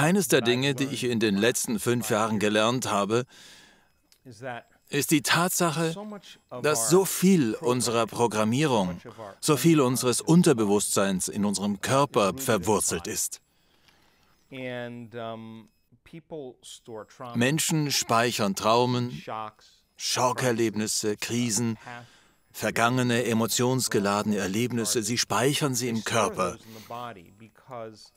Eines der Dinge, die ich in den letzten fünf Jahren gelernt habe, ist die Tatsache, dass so viel unserer Programmierung, so viel unseres Unterbewusstseins in unserem Körper verwurzelt ist. Menschen speichern Traumen, Schockerlebnisse, Krisen, Vergangene emotionsgeladene Erlebnisse, sie speichern sie im Körper.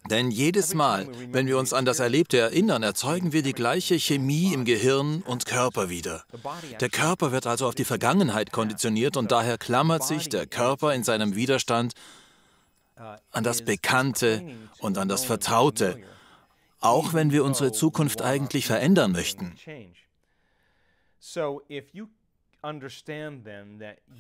Denn jedes Mal, wenn wir uns an das Erlebte erinnern, erzeugen wir die gleiche Chemie im Gehirn und Körper wieder. Der Körper wird also auf die Vergangenheit konditioniert und daher klammert sich der Körper in seinem Widerstand an das Bekannte und an das Vertraute, auch wenn wir unsere Zukunft eigentlich verändern möchten.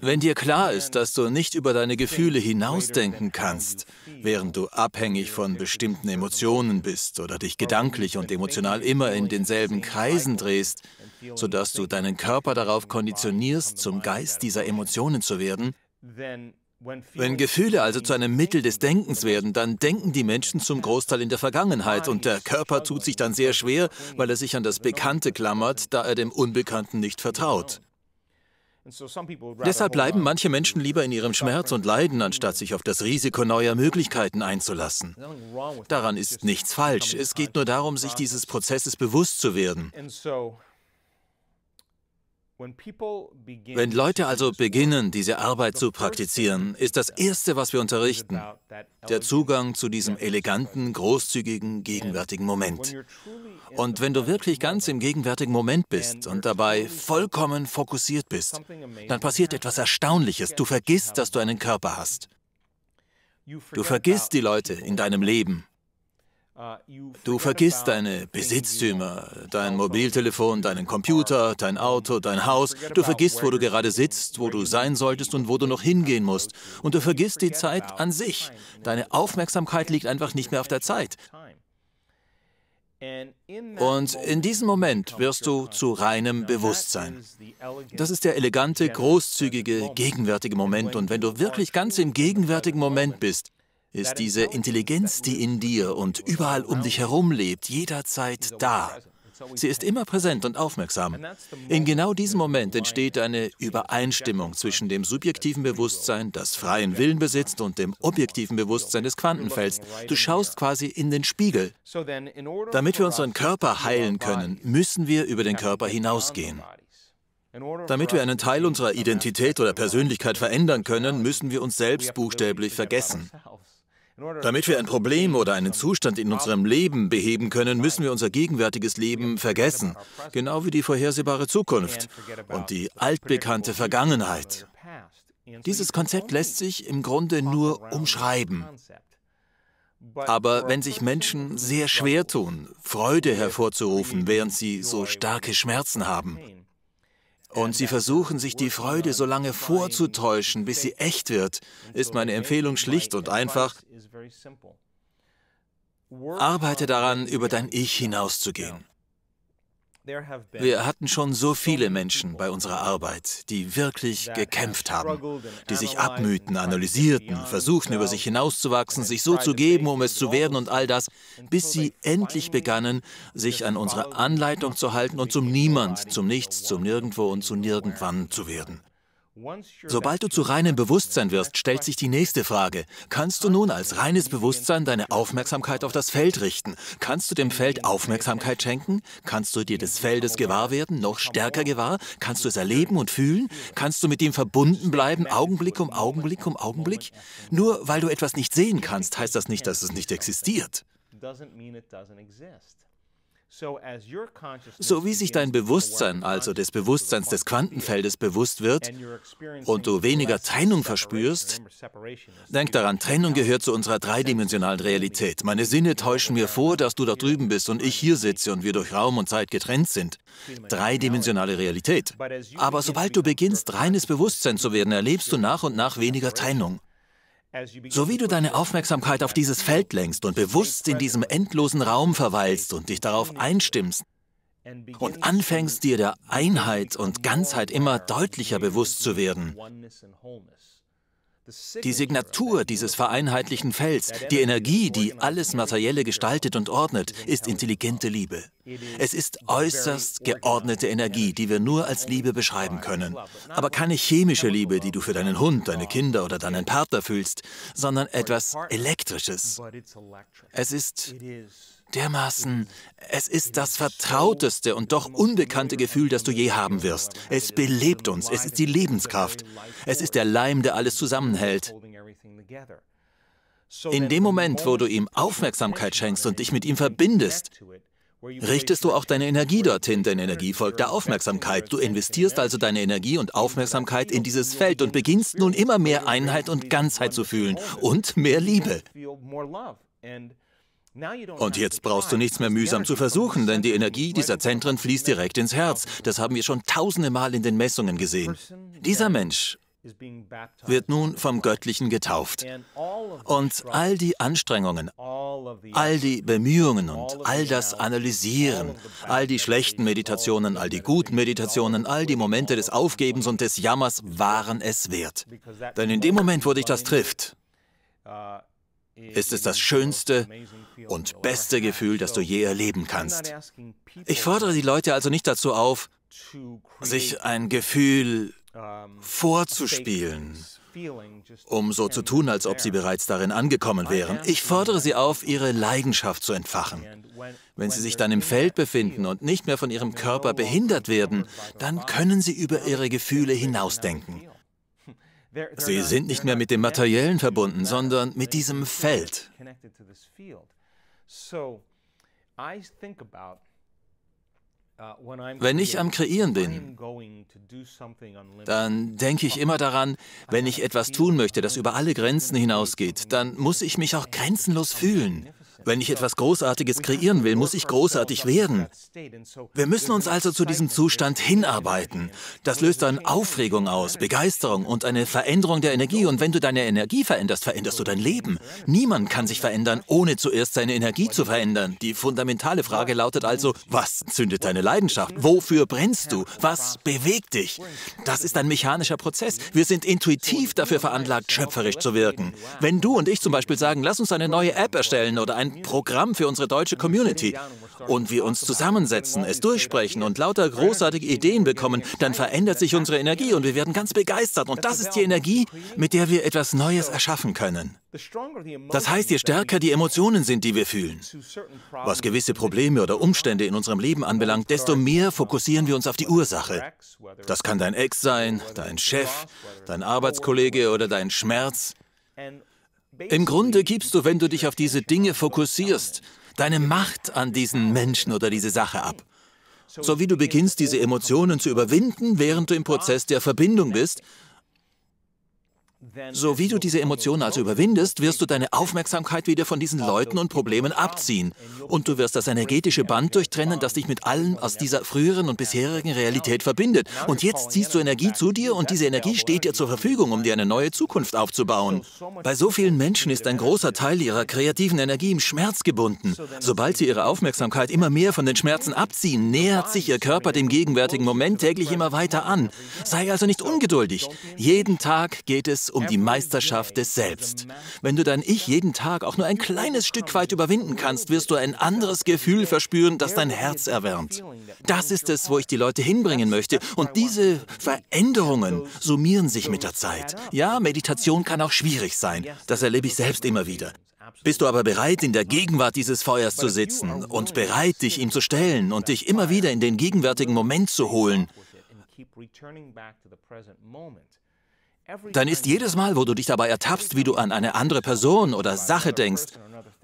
Wenn dir klar ist, dass du nicht über deine Gefühle hinausdenken kannst, während du abhängig von bestimmten Emotionen bist oder dich gedanklich und emotional immer in denselben Kreisen drehst, sodass du deinen Körper darauf konditionierst, zum Geist dieser Emotionen zu werden, wenn Gefühle also zu einem Mittel des Denkens werden, dann denken die Menschen zum Großteil in der Vergangenheit und der Körper tut sich dann sehr schwer, weil er sich an das Bekannte klammert, da er dem Unbekannten nicht vertraut. Deshalb bleiben manche Menschen lieber in ihrem Schmerz und Leiden, anstatt sich auf das Risiko neuer Möglichkeiten einzulassen. Daran ist nichts falsch. Es geht nur darum, sich dieses Prozesses bewusst zu werden. Wenn Leute also beginnen, diese Arbeit zu praktizieren, ist das Erste, was wir unterrichten, der Zugang zu diesem eleganten, großzügigen, gegenwärtigen Moment. Und wenn du wirklich ganz im gegenwärtigen Moment bist und dabei vollkommen fokussiert bist, dann passiert etwas Erstaunliches. Du vergisst, dass du einen Körper hast. Du vergisst die Leute in deinem Leben. Du vergisst deine Besitztümer, dein Mobiltelefon, deinen Computer, dein Auto, dein Haus. Du vergisst, wo du gerade sitzt, wo du sein solltest und wo du noch hingehen musst. Und du vergisst die Zeit an sich. Deine Aufmerksamkeit liegt einfach nicht mehr auf der Zeit. Und in diesem Moment wirst du zu reinem Bewusstsein. Das ist der elegante, großzügige, gegenwärtige Moment. Und wenn du wirklich ganz im gegenwärtigen Moment bist, ist diese Intelligenz, die in dir und überall um dich herum lebt, jederzeit da. Sie ist immer präsent und aufmerksam. In genau diesem Moment entsteht eine Übereinstimmung zwischen dem subjektiven Bewusstsein, das freien Willen besitzt, und dem objektiven Bewusstsein des Quantenfelds. Du schaust quasi in den Spiegel. Damit wir unseren Körper heilen können, müssen wir über den Körper hinausgehen. Damit wir einen Teil unserer Identität oder Persönlichkeit verändern können, müssen wir uns selbst buchstäblich vergessen. Damit wir ein Problem oder einen Zustand in unserem Leben beheben können, müssen wir unser gegenwärtiges Leben vergessen, genau wie die vorhersehbare Zukunft und die altbekannte Vergangenheit. Dieses Konzept lässt sich im Grunde nur umschreiben. Aber wenn sich Menschen sehr schwer tun, Freude hervorzurufen, während sie so starke Schmerzen haben, und sie versuchen sich die Freude so lange vorzutäuschen, bis sie echt wird, ist meine Empfehlung schlicht und einfach, arbeite daran, über dein Ich hinauszugehen. Wir hatten schon so viele Menschen bei unserer Arbeit, die wirklich gekämpft haben, die sich abmühten, analysierten, versuchten, über sich hinauszuwachsen, sich so zu geben, um es zu werden und all das, bis sie endlich begannen, sich an unsere Anleitung zu halten und zum Niemand, zum Nichts, zum Nirgendwo und zu Nirgendwann zu werden. Sobald du zu reinem Bewusstsein wirst, stellt sich die nächste Frage. Kannst du nun als reines Bewusstsein deine Aufmerksamkeit auf das Feld richten? Kannst du dem Feld Aufmerksamkeit schenken? Kannst du dir des Feldes gewahr werden, noch stärker gewahr? Kannst du es erleben und fühlen? Kannst du mit ihm verbunden bleiben, Augenblick um Augenblick um Augenblick? Nur weil du etwas nicht sehen kannst, heißt das nicht, dass es nicht existiert. So wie sich dein Bewusstsein, also des Bewusstseins des Quantenfeldes, bewusst wird und du weniger Trennung verspürst, denk daran, Trennung gehört zu unserer dreidimensionalen Realität. Meine Sinne täuschen mir vor, dass du da drüben bist und ich hier sitze und wir durch Raum und Zeit getrennt sind. Dreidimensionale Realität. Aber sobald du beginnst, reines Bewusstsein zu werden, erlebst du nach und nach weniger Trennung. So wie du deine Aufmerksamkeit auf dieses Feld lenkst und bewusst in diesem endlosen Raum verweilst und dich darauf einstimmst und anfängst dir der Einheit und Ganzheit immer deutlicher bewusst zu werden, die Signatur dieses vereinheitlichen Felds, die Energie, die alles Materielle gestaltet und ordnet, ist intelligente Liebe. Es ist äußerst geordnete Energie, die wir nur als Liebe beschreiben können. Aber keine chemische Liebe, die du für deinen Hund, deine Kinder oder deinen Partner fühlst, sondern etwas Elektrisches. Es ist dermaßen, es ist das vertrauteste und doch unbekannte Gefühl, das du je haben wirst. Es belebt uns, es ist die Lebenskraft, es ist der Leim, der alles zusammenhält. In dem Moment, wo du ihm Aufmerksamkeit schenkst und dich mit ihm verbindest, richtest du auch deine Energie dorthin, denn Energie folgt der Aufmerksamkeit. Du investierst also deine Energie und Aufmerksamkeit in dieses Feld und beginnst nun immer mehr Einheit und Ganzheit zu fühlen und mehr Liebe. Und jetzt brauchst du nichts mehr mühsam zu versuchen, denn die Energie dieser Zentren fließt direkt ins Herz. Das haben wir schon tausende Mal in den Messungen gesehen. Dieser Mensch wird nun vom Göttlichen getauft. Und all die Anstrengungen, all die Bemühungen und all das Analysieren, all die schlechten Meditationen, all die guten Meditationen, all die Momente des Aufgebens und des Jammers waren es wert. Denn in dem Moment, wo dich das trifft, ist es das schönste und beste Gefühl, das du je erleben kannst. Ich fordere die Leute also nicht dazu auf, sich ein Gefühl vorzuspielen, um so zu tun, als ob sie bereits darin angekommen wären. Ich fordere sie auf, ihre Leidenschaft zu entfachen. Wenn sie sich dann im Feld befinden und nicht mehr von ihrem Körper behindert werden, dann können sie über ihre Gefühle hinausdenken. Sie sind nicht mehr mit dem Materiellen verbunden, sondern mit diesem Feld. Uh, wenn ich am Kreieren bin, dann denke ich immer daran, wenn ich etwas tun möchte, das über alle Grenzen hinausgeht, dann muss ich mich auch grenzenlos fühlen. Wenn ich etwas Großartiges kreieren will, muss ich großartig werden. Wir müssen uns also zu diesem Zustand hinarbeiten. Das löst dann Aufregung aus, Begeisterung und eine Veränderung der Energie. Und wenn du deine Energie veränderst, veränderst du dein Leben. Niemand kann sich verändern, ohne zuerst seine Energie zu verändern. Die fundamentale Frage lautet also, was zündet deine Leidenschaft? Wofür brennst du? Was bewegt dich? Das ist ein mechanischer Prozess. Wir sind intuitiv dafür veranlagt, schöpferisch zu wirken. Wenn du und ich zum Beispiel sagen, lass uns eine neue App erstellen oder ein ein Programm für unsere deutsche Community und wir uns zusammensetzen, es durchsprechen und lauter großartige Ideen bekommen, dann verändert sich unsere Energie und wir werden ganz begeistert. Und das ist die Energie, mit der wir etwas Neues erschaffen können. Das heißt, je stärker die Emotionen sind, die wir fühlen, was gewisse Probleme oder Umstände in unserem Leben anbelangt, desto mehr fokussieren wir uns auf die Ursache. Das kann dein Ex sein, dein Chef, dein Arbeitskollege oder dein Schmerz. Im Grunde gibst du, wenn du dich auf diese Dinge fokussierst, deine Macht an diesen Menschen oder diese Sache ab. So wie du beginnst, diese Emotionen zu überwinden, während du im Prozess der Verbindung bist, so wie du diese Emotionen also überwindest, wirst du deine Aufmerksamkeit wieder von diesen Leuten und Problemen abziehen. Und du wirst das energetische Band durchtrennen, das dich mit allem aus dieser früheren und bisherigen Realität verbindet. Und jetzt ziehst du Energie zu dir und diese Energie steht dir zur Verfügung, um dir eine neue Zukunft aufzubauen. Bei so vielen Menschen ist ein großer Teil ihrer kreativen Energie im Schmerz gebunden. Sobald sie ihre Aufmerksamkeit immer mehr von den Schmerzen abziehen, nähert sich ihr Körper dem gegenwärtigen Moment täglich immer weiter an. Sei also nicht ungeduldig. Jeden Tag geht es um die Meisterschaft des Selbst. Wenn du dein Ich jeden Tag auch nur ein kleines Stück weit überwinden kannst, wirst du ein anderes Gefühl verspüren, das dein Herz erwärmt. Das ist es, wo ich die Leute hinbringen möchte. Und diese Veränderungen summieren sich mit der Zeit. Ja, Meditation kann auch schwierig sein. Das erlebe ich selbst immer wieder. Bist du aber bereit, in der Gegenwart dieses Feuers zu sitzen und bereit, dich ihm zu stellen und dich immer wieder in den gegenwärtigen Moment zu holen, dann ist jedes Mal, wo du dich dabei ertappst, wie du an eine andere Person oder Sache denkst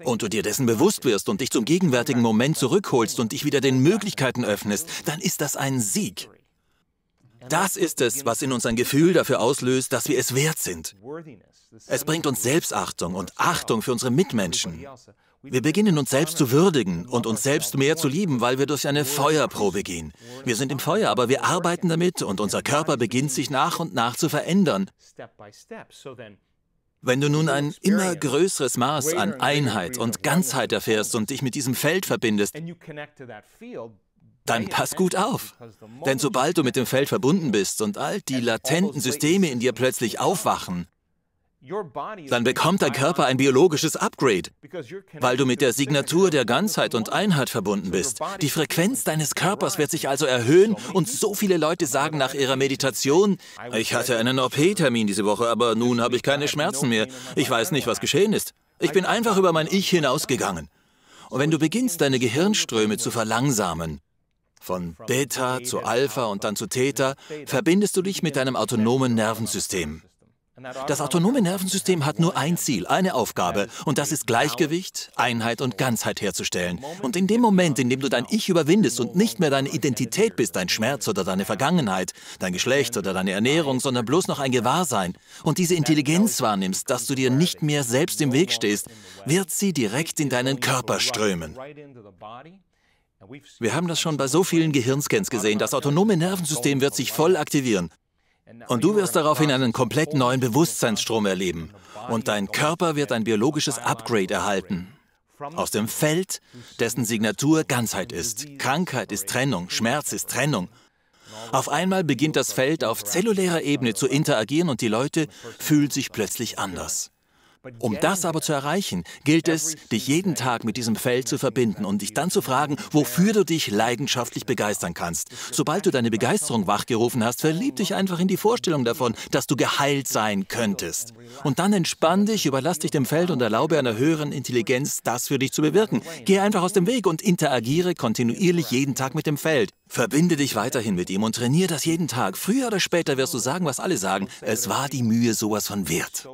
und du dir dessen bewusst wirst und dich zum gegenwärtigen Moment zurückholst und dich wieder den Möglichkeiten öffnest, dann ist das ein Sieg. Das ist es, was in uns ein Gefühl dafür auslöst, dass wir es wert sind. Es bringt uns Selbstachtung und Achtung für unsere Mitmenschen. Wir beginnen uns selbst zu würdigen und uns selbst mehr zu lieben, weil wir durch eine Feuerprobe gehen. Wir sind im Feuer, aber wir arbeiten damit und unser Körper beginnt sich nach und nach zu verändern. Wenn du nun ein immer größeres Maß an Einheit und Ganzheit erfährst und dich mit diesem Feld verbindest, dann pass gut auf. Denn sobald du mit dem Feld verbunden bist und all die latenten Systeme in dir plötzlich aufwachen, dann bekommt dein Körper ein biologisches Upgrade, weil du mit der Signatur der Ganzheit und Einheit verbunden bist. Die Frequenz deines Körpers wird sich also erhöhen und so viele Leute sagen nach ihrer Meditation, ich hatte einen OP-Termin diese Woche, aber nun habe ich keine Schmerzen mehr. Ich weiß nicht, was geschehen ist. Ich bin einfach über mein Ich hinausgegangen. Und wenn du beginnst, deine Gehirnströme zu verlangsamen, von Beta zu Alpha und dann zu Theta, verbindest du dich mit deinem autonomen Nervensystem. Das autonome Nervensystem hat nur ein Ziel, eine Aufgabe, und das ist Gleichgewicht, Einheit und Ganzheit herzustellen. Und in dem Moment, in dem du dein Ich überwindest und nicht mehr deine Identität bist, dein Schmerz oder deine Vergangenheit, dein Geschlecht oder deine Ernährung, sondern bloß noch ein Gewahrsein und diese Intelligenz wahrnimmst, dass du dir nicht mehr selbst im Weg stehst, wird sie direkt in deinen Körper strömen. Wir haben das schon bei so vielen Gehirnscans gesehen. Das autonome Nervensystem wird sich voll aktivieren. Und du wirst daraufhin einen komplett neuen Bewusstseinsstrom erleben. Und dein Körper wird ein biologisches Upgrade erhalten. Aus dem Feld, dessen Signatur Ganzheit ist. Krankheit ist Trennung, Schmerz ist Trennung. Auf einmal beginnt das Feld auf zellulärer Ebene zu interagieren und die Leute fühlen sich plötzlich anders. Um das aber zu erreichen, gilt es, dich jeden Tag mit diesem Feld zu verbinden und dich dann zu fragen, wofür du dich leidenschaftlich begeistern kannst. Sobald du deine Begeisterung wachgerufen hast, verlieb dich einfach in die Vorstellung davon, dass du geheilt sein könntest. Und dann entspann dich, überlass dich dem Feld und erlaube einer höheren Intelligenz, das für dich zu bewirken. Geh einfach aus dem Weg und interagiere kontinuierlich jeden Tag mit dem Feld. Verbinde dich weiterhin mit ihm und trainiere das jeden Tag. Früher oder später wirst du sagen, was alle sagen. Es war die Mühe sowas von wert.